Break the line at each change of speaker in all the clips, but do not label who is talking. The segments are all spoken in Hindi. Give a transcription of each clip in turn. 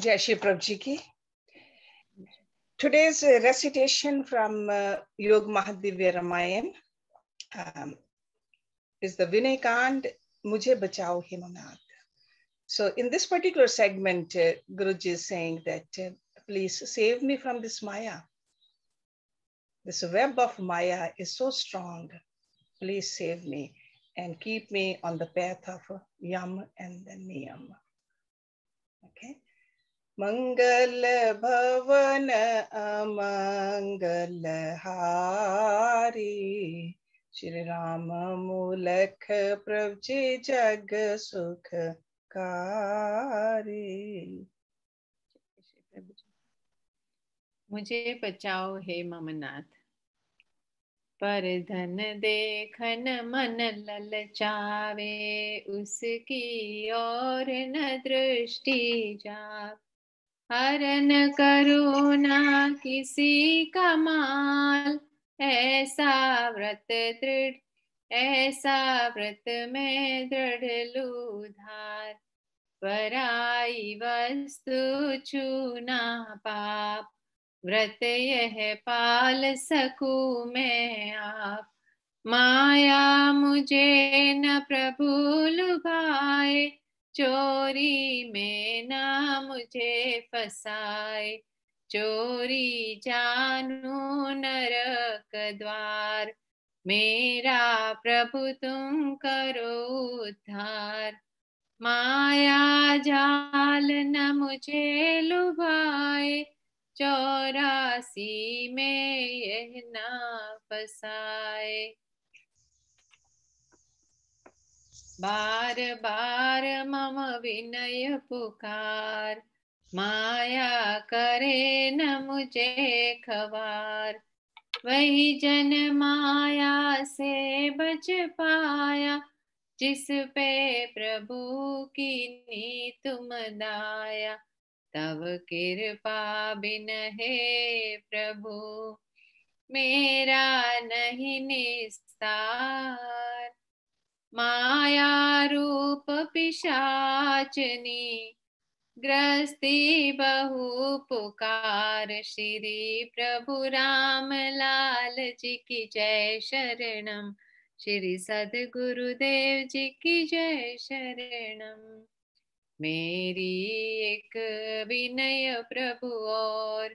Jai Shri Today's recitation from uh, Yog Mahadivya Ramayan um, is the Vinay Kand Mujhe Bachao Himanath. So in this particular segment, uh, Guruji is saying that, uh, please save me from this Maya. This web of Maya is so strong. Please save me and keep me on the path of Yam and the Niyam. Okay. मंगल भवन अमंगल हारी श्री राम मूलख प्रभु जग सुख मुझे बचाओ हे ममनाथ पर धन देखन मन ललचावे उसकी और न दृष्टि जावे हरण करो ना किसी कमाल ऐसा व्रत दृढ़ ऐसा व्रत में दृढ़ लूधार पराई वस्तु छूना पाप व्रत यह पाल सकू मैं आप माया मुझे न प्रभु लुभाए चोरी में ना मुझे फसाए चोरी जानू नरक द्वार मेरा प्रभु तुम करो उद्धार माया जाल न मुझे लुभाए चौरासी में यह ना फसाए बार बार मम विनय पुकार माया करे न मुझे खबार वही जन माया से बच पाया जिस पे प्रभु की नी तुम दाया तब कृपा बिन है प्रभु
मेरा नहीं
निस्तार माया रूप पिशाचनी ग्रस्ति बहु पुकार श्री प्रभु राम लाल जी की जय शरणम श्री सदगुरुदेव जी की जय शरणम मेरी एक विनय प्रभु और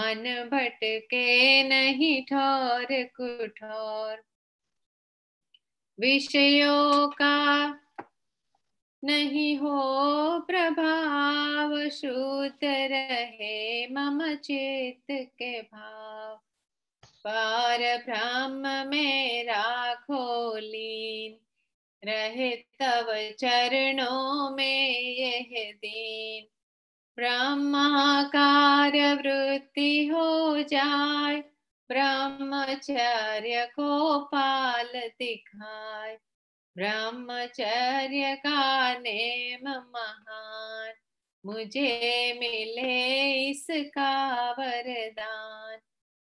मन भटके नहीं ठोर कुठोर विषयों का नहीं हो प्रभाव शुद्ध रहे मम चेत के भाव पार ब्रह्म मेरा खोली रहे तव चरणों में यह दीन ब्रह्माकार वृत्ति हो जाए ब्रह्मचर्य को पाल दिखाए
ब्रह्मचर्य का नेम
महान मुझे मिले इसका वरदान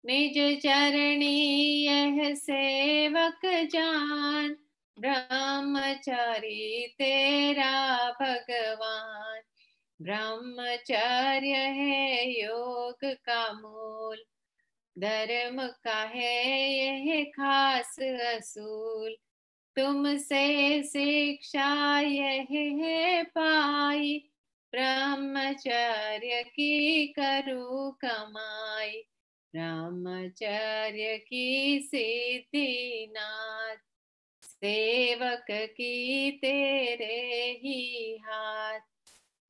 निज चरणी यह सेवक जान ब्रह्मचारी तेरा भगवान ब्रह्मचर्य है योग का मूल धर्म का है यह खास असूल तुमसे शिक्षा यह है पाई ब्रह्मचर्य की करो कमाई ब्रह्मचर्य की सिद्धि नाथ सेवक की तेरे ही हाथ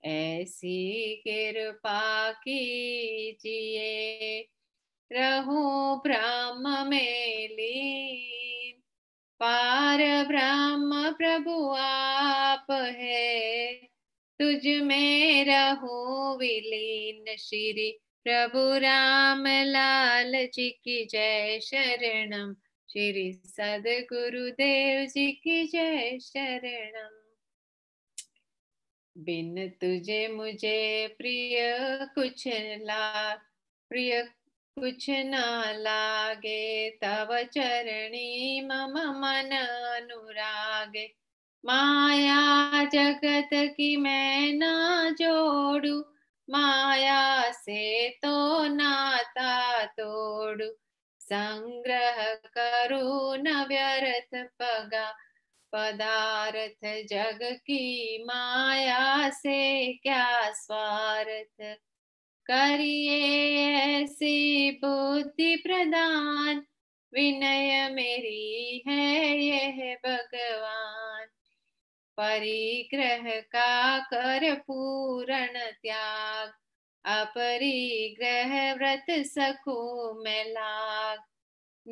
ऐसी कृपा कीजिए रहो ब्रह्म में पार ब्रह्म प्रभु आप है तुझ में रहूं विलीन श्री प्रभु राम लाल जी की जय शरणम श्री सदगुरुदेव जी की जय शरणम बिन तुझे मुझे प्रिय कुछ ला प्रिय कुछ न लागे तव चरणी मम मन अनुरागे माया जगत की मैं ना जोड़ू माया से तो नाता तोड़ू संग्रह करू न व्यर्थ पगा पदार्थ जग की माया से क्या स्वार्थ करिए ऐसी बुद्धि प्रदान विनय मेरी है यह भगवान परिग्रह का कर पूर्ण त्याग अपरिग्रह व्रत सकू मैं लाग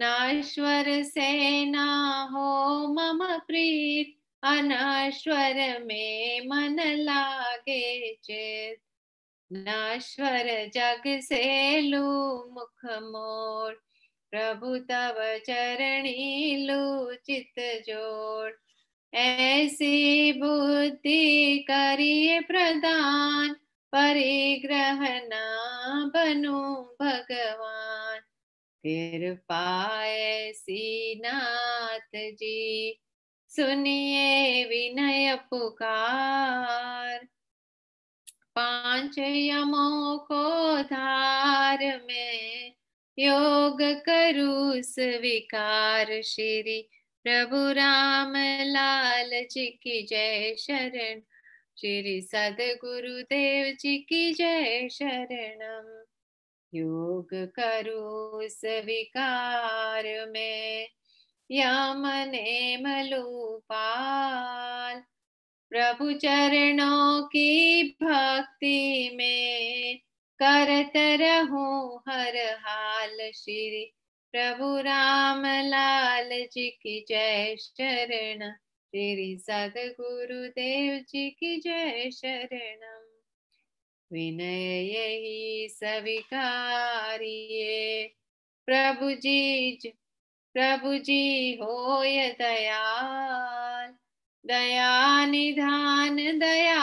नाश्वर से ना हो मम प्रीत अनाश्वर में मन लागे चित नाश्वर जग से लू मुख मोर प्रभु तव चरणी लू चित जोड़ ऐसी बुद्धि करिए प्रदान परिग्रह ना बनू भगवान फिर पाए नाथ जी सुनिए विनय पुकार पांच यमों को धार में योग करु स्वीकार श्री प्रभु राम लाल जी की जय शरण श्री सदगुरुदेव जी की जय शरणम योग करु स्वीकार में यम नेम लूपाल प्रभु चरणों की भक्ति में करत रहूं हर हाल श्री प्रभु राम लाल जी की जय शरण श्री सदगुरुदेव जी की जय शरण विनय यही स्वीकारिये प्रभु जी प्रभु जी हो दयाल दया निधान दया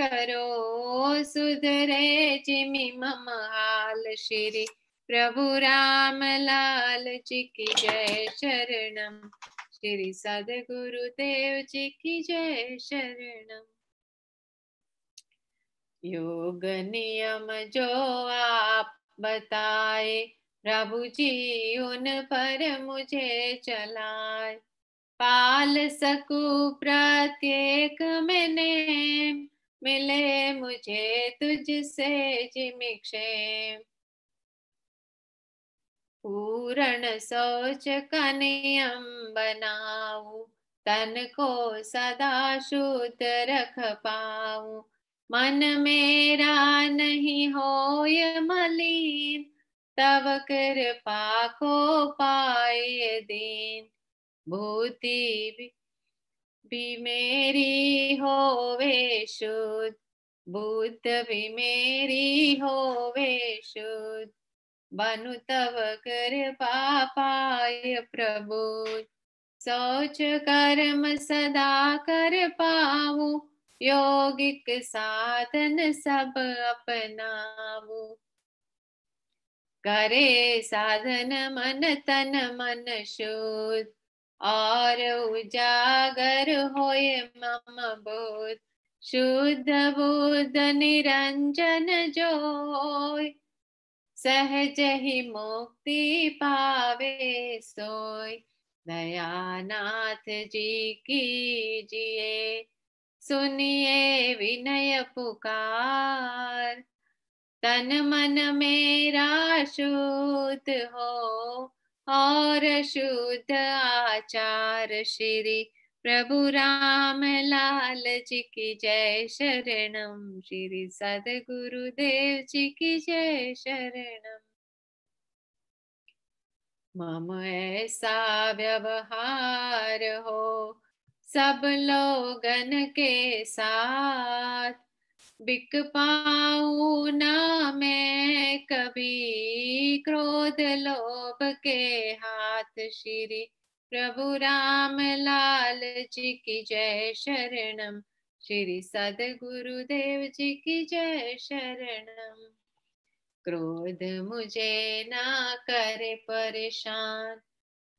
करो सुधरे जिमी मम हाल श्री प्रभु राम लाल जी की जय शरणम श्री सदगुरु देव जी की जय शरणम योग नियम जो आप बताए प्रभु जी उन पर मुझे चलाए पाल सकू प्रत्येक मैंने मिले मुझे तुझसे जिमिक्षेम पूर्ण सोच का नियम बनाऊ तन को सदा शुद्ध रख पाऊ मन मेरा नहीं हो ये मलिन तब कृपा को पाए दीन भूति भी, मेरी होवे शुद्ध बुद्ध भी मेरी होवे शुद्ध बनु तब कर पापाय प्रभु सोच कर्म सदा कर पाऊ योगिक साधन सब अपनाऊ करे साधन मन तन मन शुद्ध और उजागर होए मम बोध शुद्ध बोध निरंजन जोय सहज ही मुक्ति पावे सोय दयानाथ जी की जिए सुनिए विनय पुकार तन मन मेरा शुद्ध हो और शुद्ध आचार श्री प्रभु राम लाल जी की जय शरणम श्री सदगुरुदेव जी की जय शरणम मम ऐसा व्यवहार हो सब लोगन के साथ बिक पाऊ ना मैं कभी क्रोध लोभ के हाथ श्री प्रभु राम लाल जी की जय शरणम श्री सदगुरुदेव जी की जय शरणम क्रोध मुझे ना करे परेशान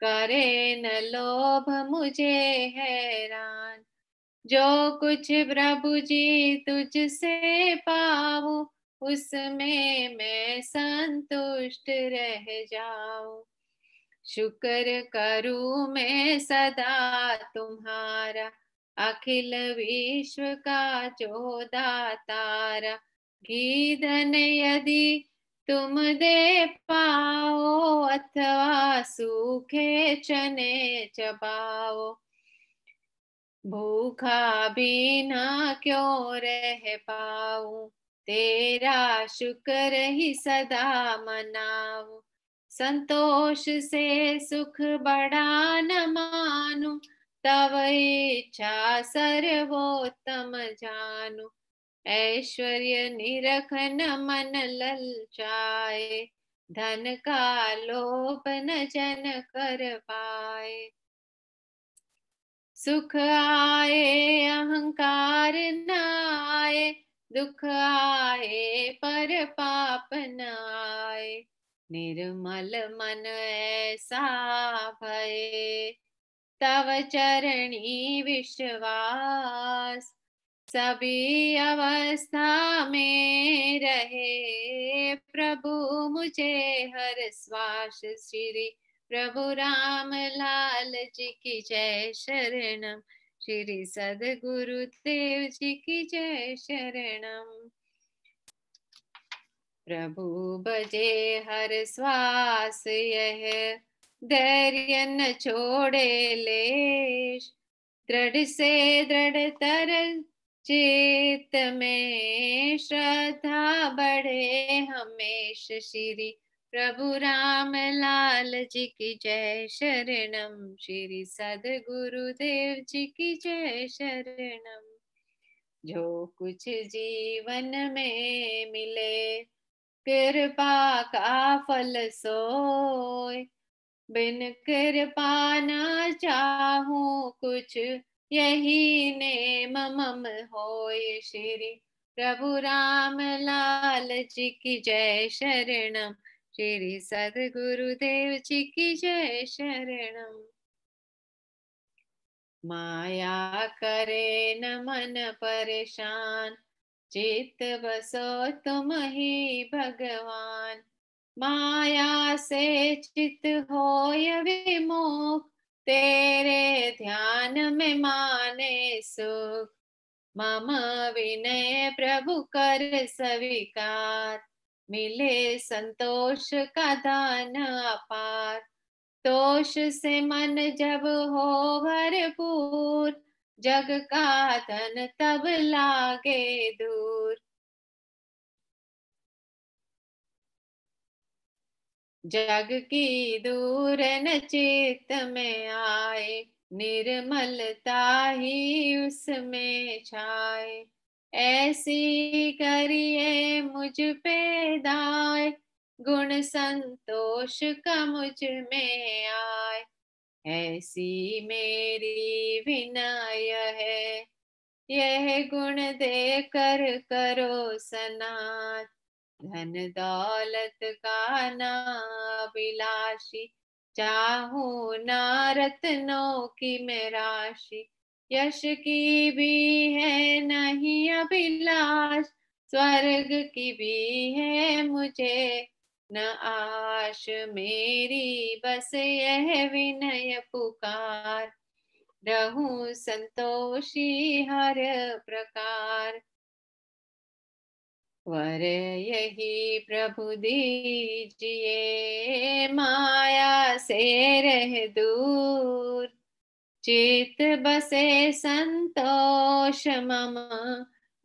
करे न लोभ मुझे हैरान जो कुछ प्रभु जी तुझसे पाऊ उसमें मैं संतुष्ट रह जाओ शुक्र करूं मैं सदा तुम्हारा अखिल विश्व का जो तारा घी धन यदि तुम दे पाओ अथवा सूखे चने चबाओ भूखा भी ना क्यों रह पाऊ तेरा शुक्र ही सदा मनाऊ संतोष से सुख बड़ा न मानू तव इच्छा सर्वोत्तम जानु ऐश्वर्य निरख न मन ललचाए धन का लोभ न जन कर पाए सुख आए अहंकार न आए दुख आए पर पाप न आए निर्मल मन ऐसा भय तव चरणी विश्वास सभी अवस्था में रहे प्रभु मुझे हर श्वास श्री प्रभु राम लाल जी की जय शरणम श्री सदगुरु देव जी की जय शरणम प्रभु बजे हर स्वास यह धैर्य न छोड़े ले दृढ़ से दृढ़ तरल चेत में श्रद्धा बढ़े हमेश श्री प्रभु राम लाल जी की जय शरणम श्री सदगुरुदेव जी की जय शरणम जो कुछ जीवन में मिले कृपा का फल सोय बिन कृपा ना चाहूं कुछ यही नेम मम होय श्री प्रभु राम लाल जी की जय शरणम श्री सदगुरुदेव जी की जय शरणम माया करे न मन परेशान चित बसो तुम ही भगवान माया से चित हो विमोह तेरे ध्यान में माने सुख मम विनय प्रभु कर स्वीकार मिले संतोष का दाना पार तोष से मन जब हो भरपूर जग का धन तब लागे दूर जग की दूर न चेत में आए निर्मलता ही उसमें छाए ऐसी करिए मुझ पे दाय गुण संतोष का मुझ में आय ऐसी मेरी विनय है यह गुण दे कर करो सनात धन दौलत का ना अभिलाषी चाहू नारत रत्नों की मैं राशि यश की भी है नहीं अभिलाष स्वर्ग की भी है मुझे न आश मेरी बस यह विनय पुकार रहू संतोषी हर प्रकार वर यही प्रभु दीजिए माया से रह दूर चेत बसे संतोष मम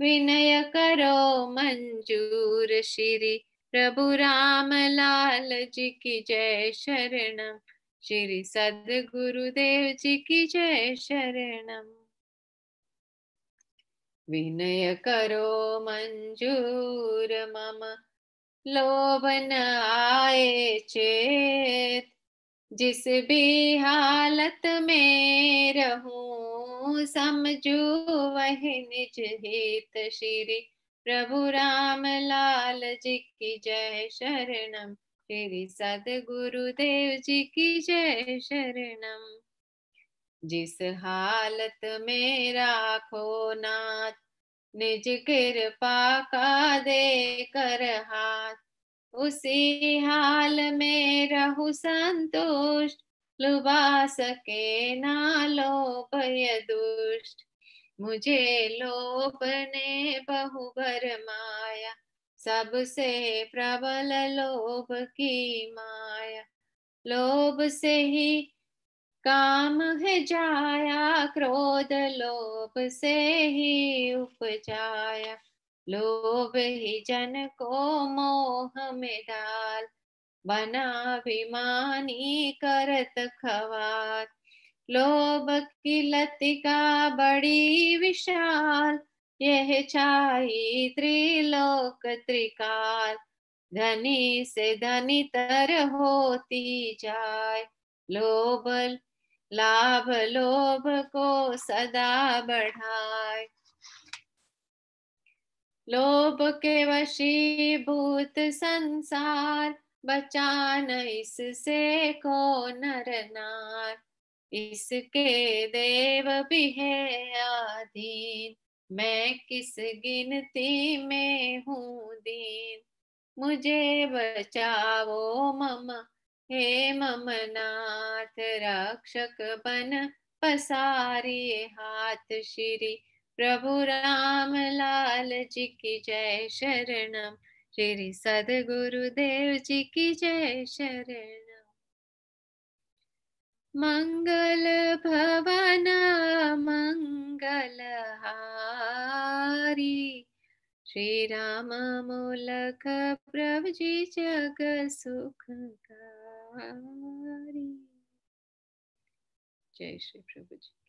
विनय करो मंजूर श्री प्रभु राम लाल जी की जय शरणम श्री सदगुरुदेव जी की जय शरणम विनय करो मंजूर मम लोभन आए चेत जिस भी हालत में रहूं समझू वह निज हित श्री प्रभु राम लाल जी की जय शरणम श्री सदगुरुदेव जी की जय शरणम जिस हालत में राखो नाथ निज कृपा का दे कर हाथ उसी हाल में रहू संतुष्ट लुभा सके ना लोभ दुष्ट मुझे लोभ ने बहु माया सबसे प्रबल लोभ की माया लोभ से ही काम है जाया क्रोध लोभ से ही उपजाया लोभ ही जन को मोह में डाल बनाभिमानी करत खवार लोभ की लतिका बड़ी विशाल यह चाही त्रिलोक त्रिकाल धनी से धनी तर होती जाय लोभ लाभ लोभ को सदा बढ़ाए लोभ के वशीभूत संसार बचान इससे को नर नार इसके देव भी है आधीन मैं किस गिनती में हूँ दीन मुझे बचाओ मम हे ममनाथ रक्षक बन पसारी हाथ श्री प्रभु राम लाल जी की जय शरणम श्री सदगुरुदेव जी की जय शरणम मंगल भवन मंगलहारी श्री राम मूलक प्रभु जी जग सुखकारी जय श्री प्रभु जी